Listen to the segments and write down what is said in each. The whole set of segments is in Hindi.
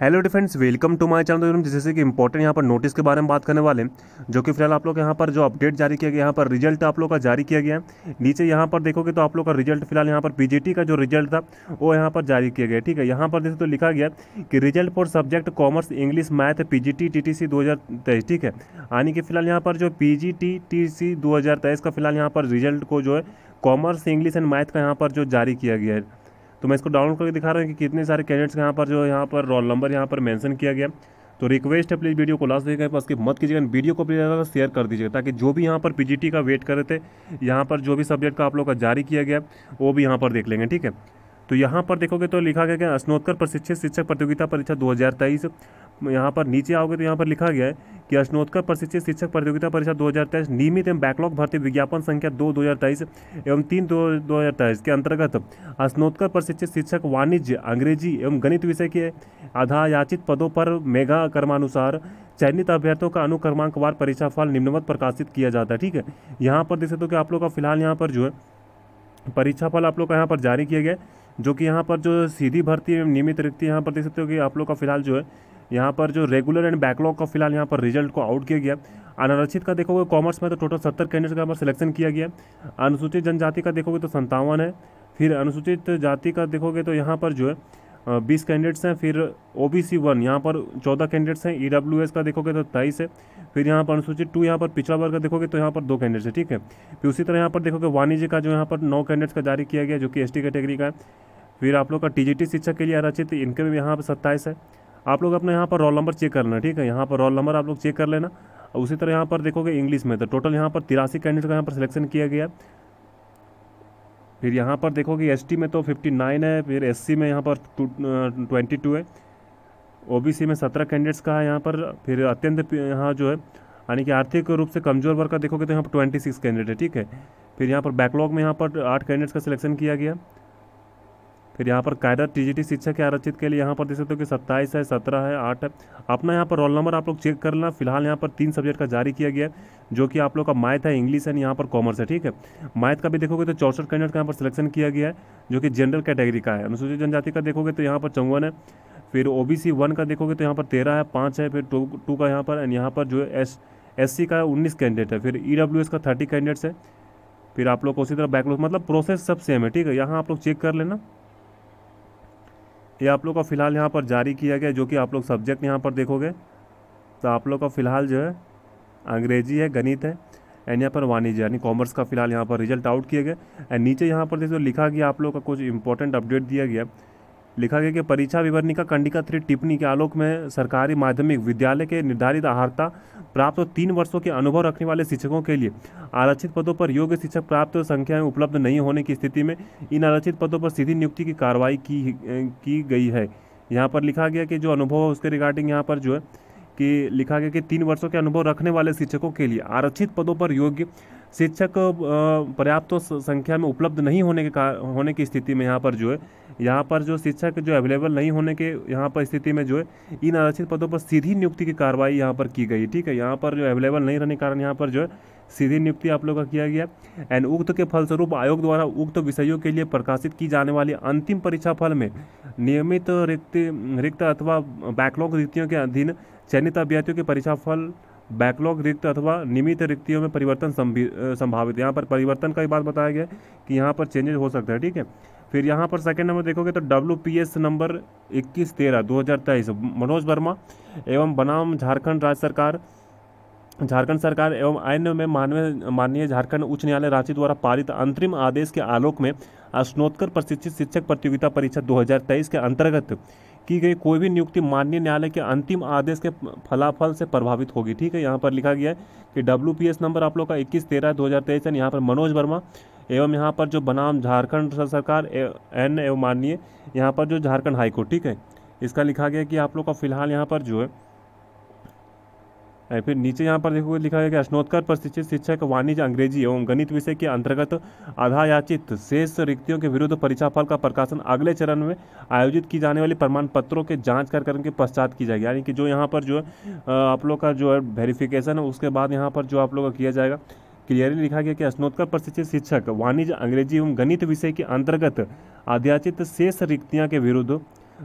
hello dear friends welcome to my channel दोस्तों जैसे कि इंपॉर्टेंट यहाँ पर नोटिस के बारे में बात करने वाले हैं जो कि फिलहाल आप लोग यहाँ पर जो अपडेट जारी किया गया यहाँ पर रिजल्ट आप लोग का जारी किया गया नीचे यहाँ पर देखोगे तो आप लोग का रिजल्ट फिलहाल यहाँ पर पीजीटी का जो रिजल्ट था वो यहाँ पर जारी किया गया ठीक है यहाँ पर जैसे तो लिखा गया कि result for subject commerce English math P G T T C दो हज़ार तेईस ठीक है यानी कि फिलहाल यहाँ पर जो P G T T C दो हज़ार तेईस का फिलहाल यहाँ पर रिजल्ट को जो है कॉमर्स इंग्लिश एंड मैथ का यहाँ पर जो जारी किया गया है तो मैं इसको डाउनलोड करके दिखा रहा हूँ कि कितने सारे कैंडिडेट्स यहाँ पर जो यहाँ पर रोल नंबर यहाँ पर मैंशन किया गया तो रिक्वेस्ट है प्लीज़ वीडियो को लास्ट देखें पास स्किप मत कीजिएगा वीडियो को प्लीज़ ज़्यादा शेयर कर दीजिएगा ताकि जो भी यहाँ पर पीजीटी का वेट कर रहे थे यहाँ पर जो भी सब्जेक्ट का आप लोग का जारी किया गया वो भी यहाँ पर देख लेंगे ठीक है तो यहाँ पर देखोगे तो लिखा गया कि स्नोत्कर प्रशिक्षित शिक्षक प्रतियोगिता परीक्षा दो यहाँ पर नीचे आओगे तो यहाँ पर लिखा गया है कि स्नोत्कर प्रशिक्षित शिक्षक प्रतियोगिता परीक्षा दो हज़ार तेईस नियमित एवं बैकलॉग भर्ती विज्ञापन संख्या दो दो हज़ार तेईस एवं तीन दो दो हज़ार तेईस के अंतर्गत स्नोत्कर प्रशिक्षित शिक्षक वाणिज्य अंग्रेजी एवं गणित विषय के आधायाचित पदों पर मेगा कर्मानुसार चयनित अभ्यर्थियों का अनुक्रमांकवार परीक्षाफल निम्नवत प्रकाशित किया जाता है ठीक है यहाँ पर देख सकते हो कि आप लोग का फिलहाल यहाँ पर जो है परीक्षाफल आप लोग का यहाँ पर जारी किया गया जो कि यहाँ पर जो सीधी भर्ती एवं नियमित रिक्ति यहाँ पर देख सकते हो कि आप लोग का फिलहाल जो है यहाँ पर जो रेगुलर एंड बैकलॉग का फिलहाल यहाँ पर रिजल्ट को आउट किया गया अनारक्षित का देखोगे कॉमर्स में तो टोटल सत्तर कैंडिडेट का पर सिलेक्शन किया गया अनुसूचित जनजाति का देखोगे तो संतावन है फिर अनुसूचित जाति का देखोगे तो यहाँ पर जो है बीस कैंडिडेट्स हैं फिर ओ बी सी वन यहाँ पर चौदह कैंडिडेट्स हैं ई डब्ल्यू एस का देखोगे तो तेईस है फिर यहाँ पर अनुसूचित टू यहाँ पर पिछड़ा वर्ग का देखोगे तो यहाँ पर दो कैंडिडेट्स है ठीक है फिर उसी तरह यहाँ पर देखोगे वाणिज्य का जो यहाँ पर नौ कैंडिडेट्स का जारी किया गया जो कि एस कैटेगरी का है फिर आप लोग का टी शिक्षा के लिए आरक्षित इनके भी यहाँ पर सत्ताईस है आप लोग अपने यहाँ पर रोल नंबर चेक कर लेना ठीक है यहाँ पर रोल नंबर आप लोग चेक कर लेना और उसी तरह यहाँ पर देखोगे इंग्लिश में तो टोटल यहाँ पर तिरासी कैंडिडेट का यहाँ पर सिलेक्शन किया गया फिर यहाँ पर देखोगे एस में तो फिफ्टी है फिर एस में यहाँ पर ट्वेंटी है ओबीसी में सत्रह कैंडिडेट्स का है यहाँ पर फिर अत्यंत यहाँ जो है यानी कि आर्थिक रूप से कमज़ोर वर्ग का देखोगे तो यहाँ पर ट्वेंटी सिक्स कैंडिडेट है ठीक है फिर यहाँ पर बैकलॉग में यहाँ पर आठ कैंडिडेट्स का सिलेक्शन किया गया फिर यहाँ पर कायदा टी शिक्षा के आरक्षित के लिए यहाँ पर देख सकते हो कि सत्ताईस है सत्रह है आठ है अपना यहाँ पर रोल नंबर आप लोग चेक कर लेना फिलहाल यहाँ पर तीन सब्जेक्ट का जारी किया गया जो कि आप लोग का मैथ है इंग्लिश एंड यहाँ पर कॉमर्स है ठीक है मैथ का भी देखोगे तो चौसठ कैंडिडेट का यहाँ पर सिलेक्शन किया गया है जो कि जनरल कैटेगरी का है अनुसूचित जनजाति का देखोगे तो यहाँ पर चौवन है फिर ओ बी सी वन का देखोगे तो यहाँ पर तेरह है पाँच है फिर टू टू का यहाँ पर एंड यहाँ पर जो एस एस सी का उन्नीस कैंडिडेट है फिर ई डब्ल्यू एस का थर्टी कैंडिडेट्स है फिर आप लोग उसी तरह बैकलॉग मतलब प्रोसेस सब सेम है ठीक है यहाँ आप लोग चेक कर लेना ये आप लोग का फ़िलहाल यहाँ पर जारी किया गया जो कि आप लोग सब्जेक्ट यहाँ पर देखोगे तो आप लोग का फ़िलहाल जो है अंग्रेजी है गणित है एंड यहाँ पर वाणिज्य यानी कॉमर्स का फिलहाल यहाँ पर रिजल्ट आउट किया गया एंड नीचे यहाँ पर जैसे लिखा गया आप लोग का कुछ इंपॉर्टेंट अपडेट दिया गया लिखा गया कि परीक्षा विवरणी का कंडिका थ्री टिप्पणी के आलोक में सरकारी माध्यमिक विद्यालय के निर्धारित आहारता प्राप्त तीन वर्षों के अनुभव रखने वाले शिक्षकों के लिए आरक्षित पदों पर योग्य शिक्षक प्राप्त संख्या में उपलब्ध नहीं होने की स्थिति में इन आरक्षित पदों पर सीधी नियुक्ति की कार्रवाई की की गई है यहाँ पर लिखा गया कि जो अनुभव है उसके रिगार्डिंग यहाँ पर जो है कि लिखा गया कि तीन वर्षों के अनुभव रखने वाले शिक्षकों के लिए आरक्षित पदों पर योग्य शिक्षक पर्याप्त संख्या में उपलब्ध नहीं होने के का होने की स्थिति में यहाँ पर जो है यहाँ पर जो शिक्षक जो अवेलेबल नहीं होने के यहाँ पर स्थिति में जो है इन आरक्षित पदों पर सीधी नियुक्ति की कार्रवाई यहाँ पर की गई ठीक है यहाँ पर जो अवेलेबल नहीं रहने के कारण यहाँ पर जो है सीधी नियुक्ति आप लोगों का किया गया एंड उक्त के फलस्वरूप आयोग द्वारा उक्त विषयों के लिए प्रकाशित की जाने वाली अंतिम परीक्षा फल में नियमित रिक्त रिक्त अथवा बैकलॉग रिक्तियों के अधीन चयनित अभ्यर्थियों के परीक्षाफल बैकलॉग रिक्त अथवा निमित रिक्तियों में परिवर्तन संभावित यहाँ पर परिवर्तन का ही बात बताया गया कि यहाँ पर चेंजेज हो सकता है ठीक है फिर यहाँ पर सेकंड नंबर देखोगे तो डब्ल्यू पी एस नंबर इक्कीस तेरह दो हज़ार तेईस मनोज वर्मा एवं बनाम झारखंड राज्य सरकार झारखंड सरकार एवं अन्य में मानवीय माननीय झारखंड उच्च न्यायालय रांची द्वारा पारित अंतरिम आदेश के आलोक में स्नोत्कर प्रशिक्षित शिक्षक प्रतियोगिता परीक्षा 2023 के अंतर्गत की गई कोई भी नियुक्ति माननीय न्यायालय के अंतिम आदेश के फलाफल से प्रभावित होगी ठीक है यहाँ पर लिखा गया है कि डब्ल्यू नंबर आप लोग का इक्कीस तेरह दो हज़ार तेईस यहाँ पर मनोज वर्मा एवं यहाँ पर जो बनाम झारखंड सरकार एन एवं माननीय यहाँ पर जो झारखंड हाईकोर्ट ठीक है इसका लिखा गया कि आप लोग का फिलहाल यहाँ पर जो है है फिर नीचे यहाँ पर देखोगे लिखा है कि स्नोत्कर प्रशिक्षित शिक्षक वाणिज्य अंग्रेजी एवं गणित विषय के अंतर्गत आधायाचित शेष रिक्तियों के विरुद्ध परीक्षाफल का प्रकाशन अगले चरण में आयोजित की जाने वाली प्रमाण पत्रों के जांच कर करके के पश्चात की जाएगी यानी कि जो यहाँ पर जो है आप लोग का जो है वेरिफिकेशन है उसके बाद यहाँ पर जो आप लोग का किया जाएगा क्लियरली लिखा गया कि स्नोत्कर प्रशिक्षित शिक्षक वाणिज्य अंग्रेजी एवं गणित विषय के अंतर्गत अध्याचित शेष रिक्तियाँ के विरुद्ध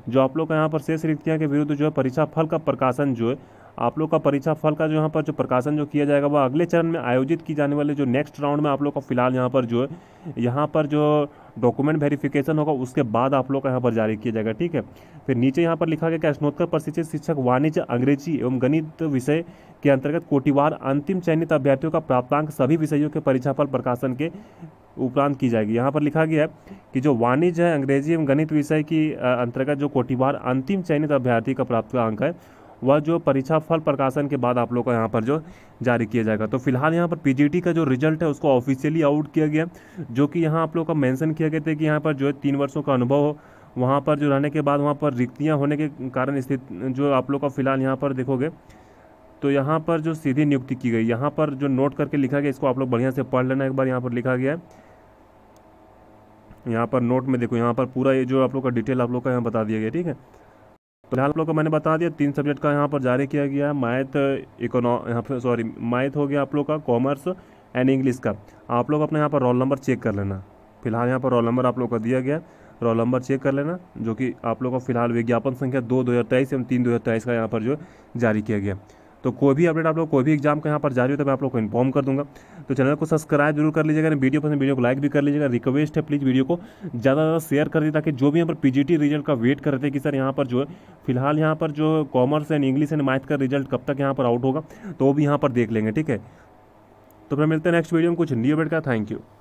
जो आप लोग का यहाँ पर शेष रिक्तियाँ के विरुद्ध जो है परीक्षा फल का प्रकाशन जो है आप लोग का परीक्षा फल का जो यहाँ पर जो प्रकाशन जो किया जाएगा वह अगले चरण में आयोजित की जाने वाले जो नेक्स्ट राउंड में आप लोग का फिलहाल यहाँ पर जो है यहाँ पर जो डॉक्यूमेंट वेरिफिकेशन होगा उसके बाद आप लोग का यहाँ पर जारी किया जाएगा ठीक है फिर नीचे यहाँ पर लिखा गया कि स्नोत्तर प्रशिक्षित शिक्षक वाणिज्य अंग्रेजी एवं गणित विषय के अंतर्गत कोटिवार अंतिम चयनित अभ्यर्थियों का प्राप्तांक सभी विषयों के परीक्षाफल प्रकाशन के उपरांत की जाएगी यहाँ पर लिखा गया है कि जो वाणिज्य है अंग्रेजी एवं गणित विषय की अंतर्गत जो कोटिवार अंतिम चयनित अभ्यर्थी का प्राप्त अंक है वह जो परीक्षा फल प्रकाशन के बाद आप लोग का यहाँ पर जो जारी किया जाएगा तो फिलहाल यहाँ पर पी का जो रिजल्ट है उसको ऑफिशियली आउट किया गया जो कि यहाँ आप लोग का मैंसन किया गया था कि यहाँ पर जो है तीन वर्षों का अनुभव हो वहाँ पर जो रहने के बाद वहाँ पर रिक्तियाँ होने के कारण स्थित जो आप लोग का फिलहाल यहाँ पर देखोगे तो यहाँ पर जो सीधी नियुक्ति की गई यहाँ पर जो नोट करके लिखा गया इसको आप लोग बढ़िया से पढ़ लेना एक बार यहाँ पर लिखा गया है यहाँ पर नोट में देखो यहाँ पर पूरा ये जो आप लोग का डिटेल आप लोग का यहाँ बता दिया गया ठीक है फिलहाल आप लोग को मैंने बता दिया तीन सब्जेक्ट का यहाँ पर जारी किया गया है मैथ इकोनॉ यहाँ पर सॉरी मैथ हो गया आप लोग का कॉमर्स एंड इंग्लिश का आप लोग अपने यहाँ पर रोल नंबर चेक कर लेना फिलहाल यहाँ पर रोल नंबर आप लोग का दिया गया रोल नंबर चेक कर लेना जो कि आप लोग का फिलहाल विज्ञापन संख्या दो दो हज़ार तेईस एवं तीन दो हज़ार तेईस का यहाँ पर जो जारी किया गया तो कोई भी अपडेट आप लोग कोई भी एग्जाम का यहाँ पर जारी हो तो मैं आप लोग को इन्फॉर्म कर दूंगा तो चैनल को सब्सक्राइब जरूर कर लीजिएगा वीडियो पसंद वीडियो को लाइक भी कर लीजिएगा रिक्वेस्ट है प्लीज़ वीडियो को ज़्यादा ज़्यादा शेयर कर दीजिए ताकि जो भी यहाँ पर पी रिजल्ट का वेट रहे थे कि सर यहाँ पर जो है फिलहाल यहाँ पर जो commerce and English and math का रिजल्ट कब तक यहाँ पर आउट होगा तो वो भी यहाँ पर देख लेंगे ठीक है तो फिर मिलते हैं नेक्स्ट वीडियो में कुछ न्यू अपडेट का थैंक यू